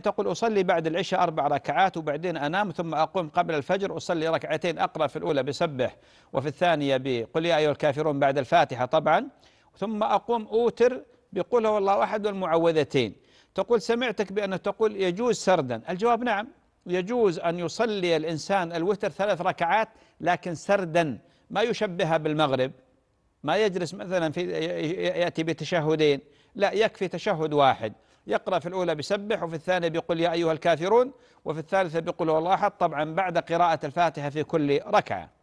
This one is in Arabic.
تقول أصلي بعد العشاء أربع ركعات وبعدين أنام ثم أقوم قبل الفجر أصلي ركعتين أقرأ في الأولى بسبح وفي الثانية بقل يا أيها الكافرون بعد الفاتحة طبعا ثم أقوم أوتر بقول هو الله أحد والمعوذتين تقول سمعتك بأنه تقول يجوز سردا الجواب نعم يجوز أن يصلي الإنسان الوتر ثلاث ركعات لكن سردا ما يشبهها بالمغرب ما يجلس مثلا في يأتي بتشهدين لا يكفي تشهد واحد يقرأ في الأولى بسبح وفي الثانية بيقول يا أيها الكافرون وفي الثالثة بيقول هو الله أحد طبعا بعد قراءة الفاتحة في كل ركعة